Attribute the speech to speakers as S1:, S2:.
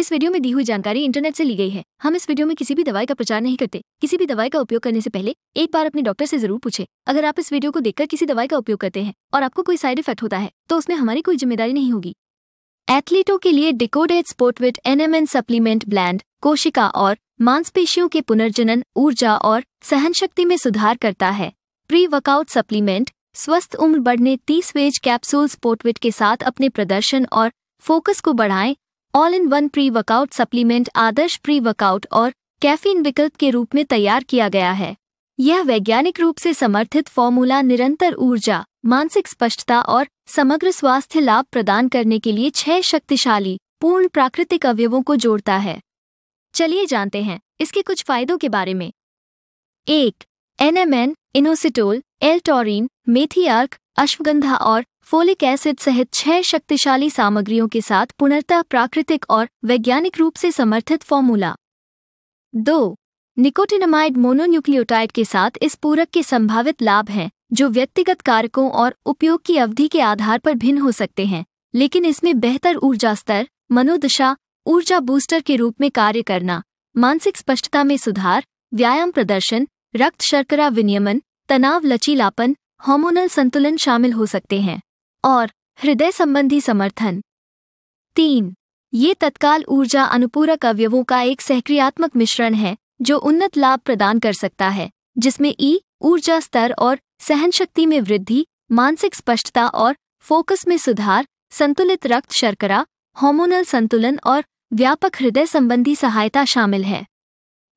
S1: इस वीडियो में दी हुई जानकारी इंटरनेट से ली गई है हम इस वीडियो में किसी भी दवाई का प्रचार नहीं करते किसी भी दवाई का उपयोग करने से पहले एक बार अपने डॉक्टर से जरूर पूछे अगर आप इस वीडियो को देखकर किसी दवाई का उपयोग करते हैं और आपको कोई साइड इफेक्ट होता है तो उसमें हमारी कोई जिम्मेदारी नहीं होगी एथलीटों के लिए decoded SportWit NMN supplement blend कोशिका और मांसपेशियों के पुनर्जनन ऊर्जा और सहन शक्ति में सुधार करता है प्री वर्कआउट सप्लीमेंट स्वस्थ उम्र बढ़ने तीस वेज कैप्सूल स्पोर्टविट के साथ अपने प्रदर्शन और फोकस को बढ़ाएं all in one pre workout supplement आदर्श प्री वर्कआउट और कैफीन विकल्प के रूप में तैयार किया गया है यह वैज्ञानिक रूप से समर्थित फॉर्मूला निरंतर ऊर्जा मानसिक स्पष्टता और समग्र स्वास्थ्य लाभ प्रदान करने के लिए छह शक्तिशाली पूर्ण प्राकृतिक अवयवों को जोड़ता है चलिए जानते हैं इसके कुछ फायदों के बारे में एक एनएमएन इनोसिटोल एल्टोरिन मेथी अर्क अश्वगंधा और फोलिक एसिड सहित छह शक्तिशाली सामग्रियों के साथ पूर्णतः प्राकृतिक और वैज्ञानिक रूप से समर्थित फॉर्मूला दो निकोटिनमाइड मोनोन्यूक्लियोटाइड के साथ इस पूरक के संभावित लाभ हैं जो व्यक्तिगत कारकों और उपयोग की अवधि के आधार पर भिन्न हो सकते हैं लेकिन इसमें बेहतर ऊर्जा स्तर मनोदशा ऊर्जा बूस्टर के रूप में कार्य करना मानसिक स्पष्टता में सुधार व्यायाम प्रदर्शन रक्त शर्करा विनियमन तनाव लचीलापन हार्मोनल संतुलन शामिल हो सकते हैं और हृदय संबंधी समर्थन तीन ये तत्काल ऊर्जा अनुपूरक अवयवों का एक सहक्रियात्मक मिश्रण है जो उन्नत लाभ प्रदान कर सकता है जिसमें ई ऊर्जा स्तर और सहन शक्ति में वृद्धि मानसिक स्पष्टता और फोकस में सुधार संतुलित रक्त शर्करा हार्मोनल संतुलन और व्यापक हृदय संबंधी सहायता शामिल है